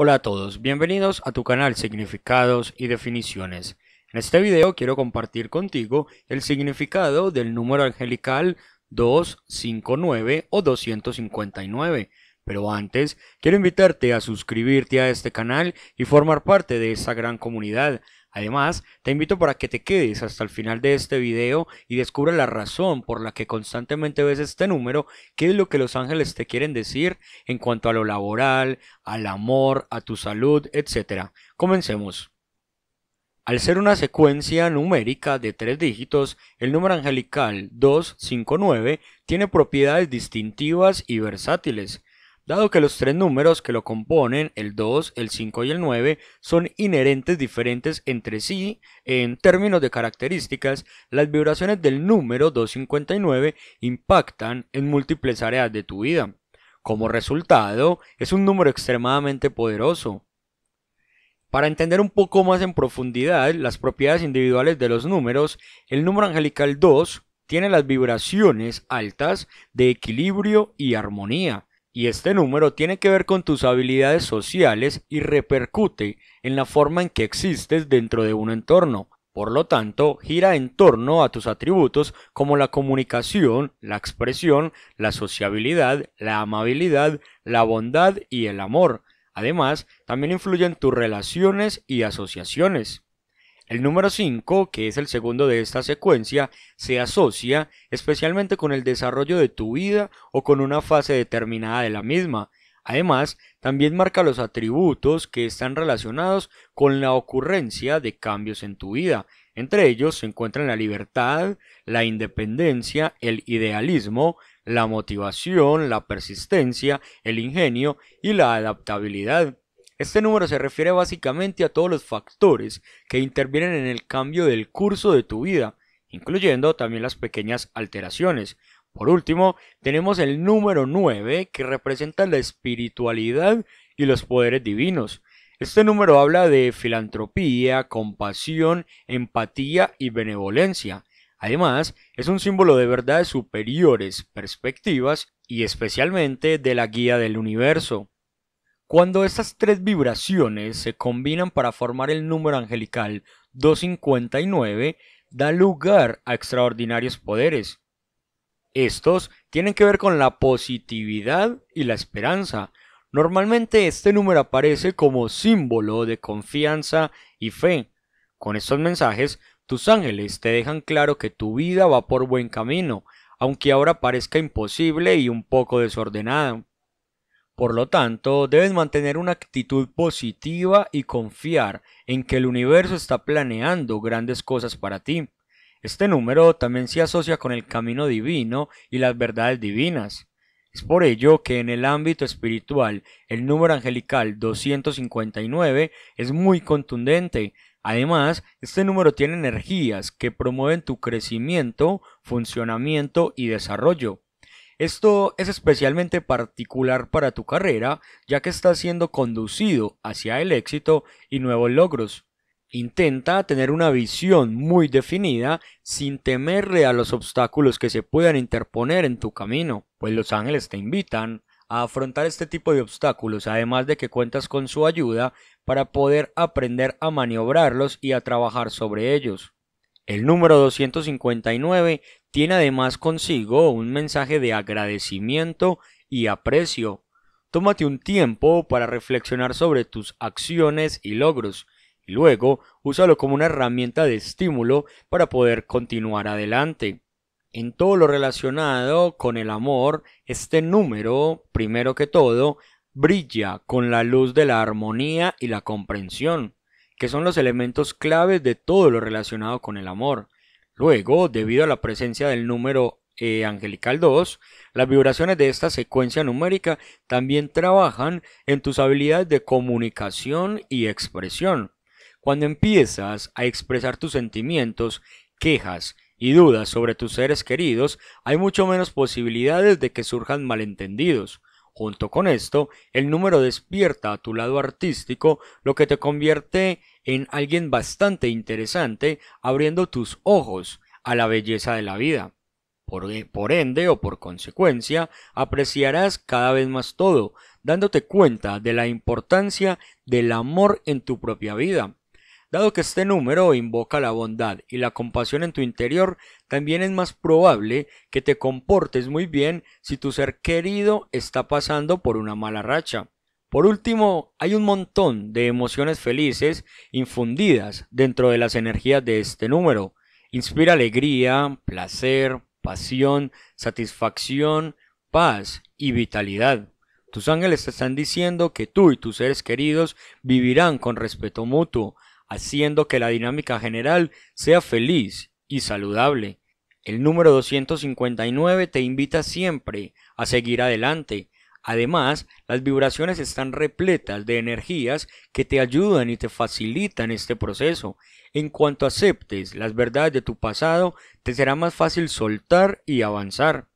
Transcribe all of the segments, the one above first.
Hola a todos, bienvenidos a tu canal Significados y Definiciones. En este video quiero compartir contigo el significado del número angelical 259 o 259. Pero antes, quiero invitarte a suscribirte a este canal y formar parte de esa gran comunidad Además, te invito para que te quedes hasta el final de este video y descubra la razón por la que constantemente ves este número, qué es lo que los ángeles te quieren decir en cuanto a lo laboral, al amor, a tu salud, etc. Comencemos. Al ser una secuencia numérica de tres dígitos, el número angelical 259 tiene propiedades distintivas y versátiles. Dado que los tres números que lo componen, el 2, el 5 y el 9, son inherentes diferentes entre sí en términos de características, las vibraciones del número 259 impactan en múltiples áreas de tu vida. Como resultado, es un número extremadamente poderoso. Para entender un poco más en profundidad las propiedades individuales de los números, el número angelical 2 tiene las vibraciones altas de equilibrio y armonía y este número tiene que ver con tus habilidades sociales y repercute en la forma en que existes dentro de un entorno. Por lo tanto, gira en torno a tus atributos como la comunicación, la expresión, la sociabilidad, la amabilidad, la bondad y el amor. Además, también influyen tus relaciones y asociaciones. El número 5, que es el segundo de esta secuencia, se asocia especialmente con el desarrollo de tu vida o con una fase determinada de la misma. Además, también marca los atributos que están relacionados con la ocurrencia de cambios en tu vida. Entre ellos se encuentran la libertad, la independencia, el idealismo, la motivación, la persistencia, el ingenio y la adaptabilidad. Este número se refiere básicamente a todos los factores que intervienen en el cambio del curso de tu vida, incluyendo también las pequeñas alteraciones. Por último, tenemos el número 9 que representa la espiritualidad y los poderes divinos. Este número habla de filantropía, compasión, empatía y benevolencia. Además, es un símbolo de verdades superiores, perspectivas y especialmente de la guía del universo. Cuando estas tres vibraciones se combinan para formar el número angelical 259, da lugar a extraordinarios poderes. Estos tienen que ver con la positividad y la esperanza. Normalmente este número aparece como símbolo de confianza y fe. Con estos mensajes, tus ángeles te dejan claro que tu vida va por buen camino, aunque ahora parezca imposible y un poco desordenada. Por lo tanto, debes mantener una actitud positiva y confiar en que el universo está planeando grandes cosas para ti. Este número también se asocia con el camino divino y las verdades divinas. Es por ello que en el ámbito espiritual el número angelical 259 es muy contundente. Además, este número tiene energías que promueven tu crecimiento, funcionamiento y desarrollo. Esto es especialmente particular para tu carrera, ya que estás siendo conducido hacia el éxito y nuevos logros. Intenta tener una visión muy definida sin temerle a los obstáculos que se puedan interponer en tu camino, pues los ángeles te invitan a afrontar este tipo de obstáculos, además de que cuentas con su ayuda para poder aprender a maniobrarlos y a trabajar sobre ellos. El número 259 tiene además consigo un mensaje de agradecimiento y aprecio. Tómate un tiempo para reflexionar sobre tus acciones y logros y luego úsalo como una herramienta de estímulo para poder continuar adelante. En todo lo relacionado con el amor, este número, primero que todo, brilla con la luz de la armonía y la comprensión, que son los elementos claves de todo lo relacionado con el amor. Luego, debido a la presencia del número eh, angelical 2, las vibraciones de esta secuencia numérica también trabajan en tus habilidades de comunicación y expresión. Cuando empiezas a expresar tus sentimientos, quejas y dudas sobre tus seres queridos, hay mucho menos posibilidades de que surjan malentendidos. Junto con esto, el número despierta a tu lado artístico, lo que te convierte en en alguien bastante interesante, abriendo tus ojos a la belleza de la vida. Por, e, por, ende o por consecuencia, apreciarás cada vez más todo, dándote cuenta de la importancia del amor en tu propia vida. Dado que este número invoca la bondad y la compasión en tu interior, también es más probable que te comportes muy bien si tu ser querido está pasando por una mala racha. Por último, hay un montón de emociones felices infundidas dentro de las energías de este número. Inspira alegría, placer, pasión, satisfacción, paz y vitalidad. Tus ángeles te están diciendo que tú y tus seres queridos vivirán con respeto mutuo, haciendo que la dinámica general sea feliz y saludable. El número 259 te invita siempre a seguir adelante, Además, las vibraciones están repletas de energías que te ayudan y te facilitan este proceso. En cuanto aceptes las verdades de tu pasado, te será más fácil soltar y avanzar.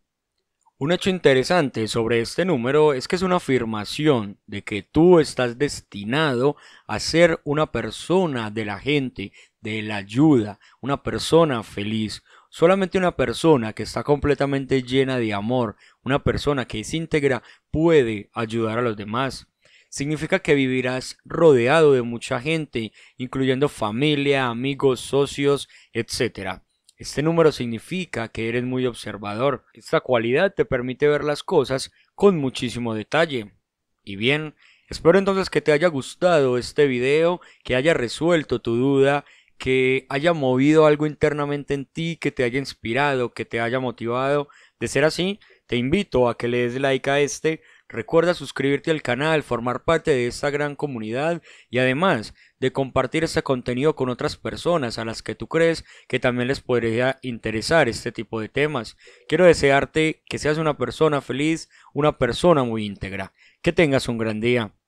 Un hecho interesante sobre este número es que es una afirmación de que tú estás destinado a ser una persona de la gente, de la ayuda, una persona feliz, Solamente una persona que está completamente llena de amor, una persona que es íntegra, puede ayudar a los demás. Significa que vivirás rodeado de mucha gente, incluyendo familia, amigos, socios, etc. Este número significa que eres muy observador. Esta cualidad te permite ver las cosas con muchísimo detalle. Y bien, espero entonces que te haya gustado este video, que haya resuelto tu duda que haya movido algo internamente en ti, que te haya inspirado, que te haya motivado. De ser así, te invito a que le des like a este, recuerda suscribirte al canal, formar parte de esta gran comunidad y además de compartir este contenido con otras personas a las que tú crees que también les podría interesar este tipo de temas. Quiero desearte que seas una persona feliz, una persona muy íntegra. Que tengas un gran día.